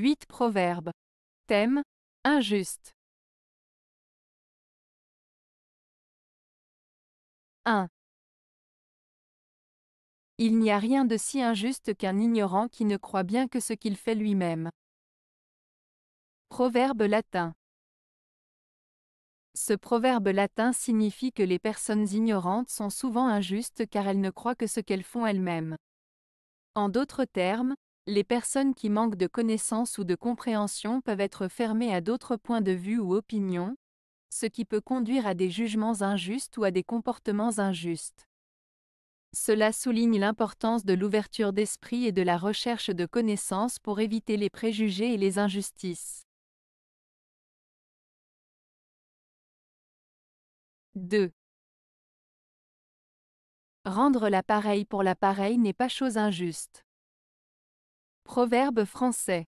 8 Proverbes. Thème Injuste. 1. Il n'y a rien de si injuste qu'un ignorant qui ne croit bien que ce qu'il fait lui-même. Proverbe latin. Ce proverbe latin signifie que les personnes ignorantes sont souvent injustes car elles ne croient que ce qu'elles font elles-mêmes. En d'autres termes, les personnes qui manquent de connaissances ou de compréhension peuvent être fermées à d'autres points de vue ou opinions, ce qui peut conduire à des jugements injustes ou à des comportements injustes. Cela souligne l'importance de l'ouverture d'esprit et de la recherche de connaissances pour éviter les préjugés et les injustices. 2. Rendre l'appareil pour l'appareil n'est pas chose injuste. Proverbe français.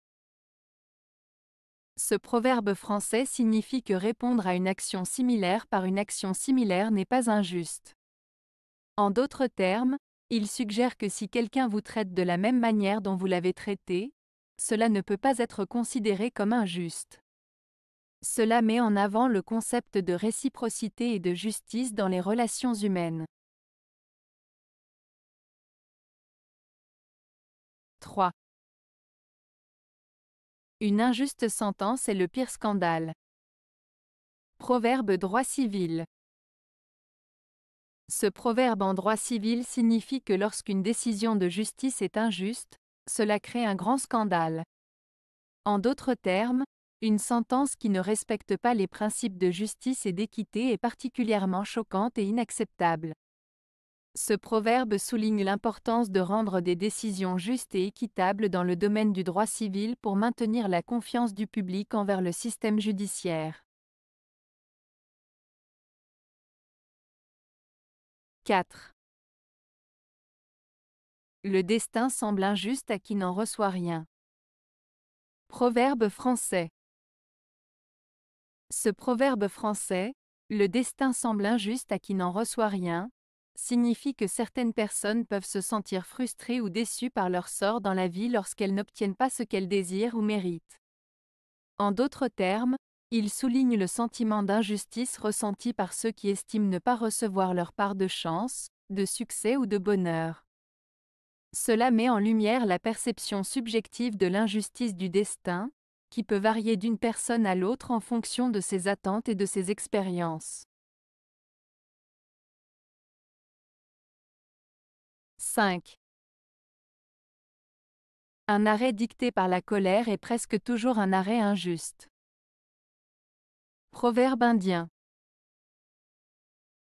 Ce proverbe français signifie que répondre à une action similaire par une action similaire n'est pas injuste. En d'autres termes, il suggère que si quelqu'un vous traite de la même manière dont vous l'avez traité, cela ne peut pas être considéré comme injuste. Cela met en avant le concept de réciprocité et de justice dans les relations humaines. 3. Une injuste sentence est le pire scandale. Proverbe droit civil. Ce proverbe en droit civil signifie que lorsqu'une décision de justice est injuste, cela crée un grand scandale. En d'autres termes, une sentence qui ne respecte pas les principes de justice et d'équité est particulièrement choquante et inacceptable. Ce proverbe souligne l'importance de rendre des décisions justes et équitables dans le domaine du droit civil pour maintenir la confiance du public envers le système judiciaire. 4. Le destin semble injuste à qui n'en reçoit rien. Proverbe français. Ce proverbe français, le destin semble injuste à qui n'en reçoit rien, signifie que certaines personnes peuvent se sentir frustrées ou déçues par leur sort dans la vie lorsqu'elles n'obtiennent pas ce qu'elles désirent ou méritent. En d'autres termes, il souligne le sentiment d'injustice ressenti par ceux qui estiment ne pas recevoir leur part de chance, de succès ou de bonheur. Cela met en lumière la perception subjective de l'injustice du destin, qui peut varier d'une personne à l'autre en fonction de ses attentes et de ses expériences. 5. Un arrêt dicté par la colère est presque toujours un arrêt injuste. Proverbe indien.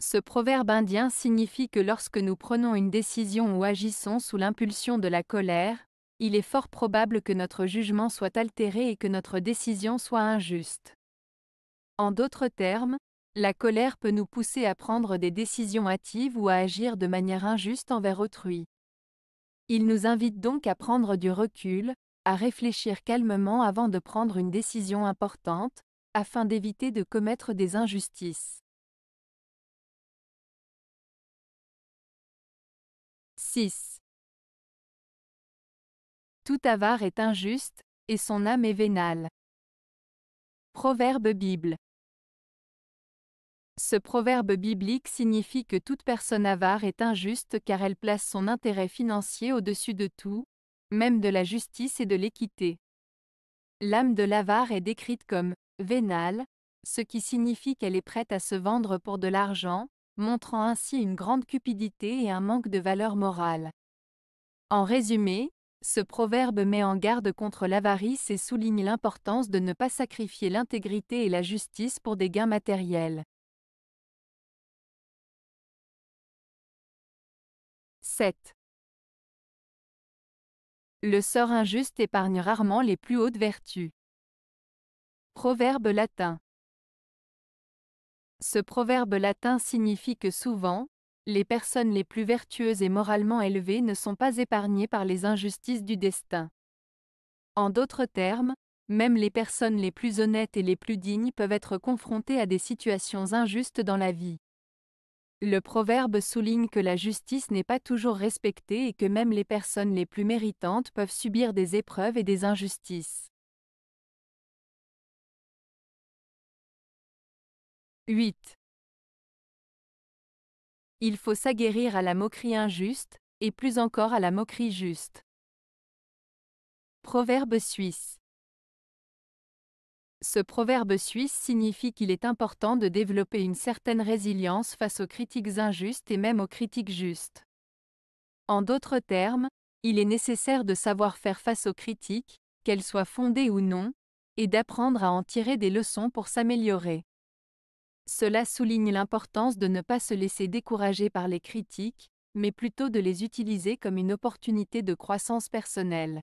Ce proverbe indien signifie que lorsque nous prenons une décision ou agissons sous l'impulsion de la colère, il est fort probable que notre jugement soit altéré et que notre décision soit injuste. En d'autres termes, la colère peut nous pousser à prendre des décisions hâtives ou à agir de manière injuste envers autrui. Il nous invite donc à prendre du recul, à réfléchir calmement avant de prendre une décision importante, afin d'éviter de commettre des injustices. 6. Tout avare est injuste, et son âme est vénale. Proverbe Bible ce proverbe biblique signifie que toute personne avare est injuste car elle place son intérêt financier au-dessus de tout, même de la justice et de l'équité. L'âme de l'avare est décrite comme vénale, ce qui signifie qu'elle est prête à se vendre pour de l'argent, montrant ainsi une grande cupidité et un manque de valeur morale. En résumé, ce proverbe met en garde contre l'avarice et souligne l'importance de ne pas sacrifier l'intégrité et la justice pour des gains matériels. 7. Le sort injuste épargne rarement les plus hautes vertus. Proverbe latin. Ce proverbe latin signifie que souvent, les personnes les plus vertueuses et moralement élevées ne sont pas épargnées par les injustices du destin. En d'autres termes, même les personnes les plus honnêtes et les plus dignes peuvent être confrontées à des situations injustes dans la vie. Le proverbe souligne que la justice n'est pas toujours respectée et que même les personnes les plus méritantes peuvent subir des épreuves et des injustices. 8. Il faut s'aguerrir à la moquerie injuste, et plus encore à la moquerie juste. Proverbe suisse. Ce proverbe suisse signifie qu'il est important de développer une certaine résilience face aux critiques injustes et même aux critiques justes. En d'autres termes, il est nécessaire de savoir faire face aux critiques, qu'elles soient fondées ou non, et d'apprendre à en tirer des leçons pour s'améliorer. Cela souligne l'importance de ne pas se laisser décourager par les critiques, mais plutôt de les utiliser comme une opportunité de croissance personnelle.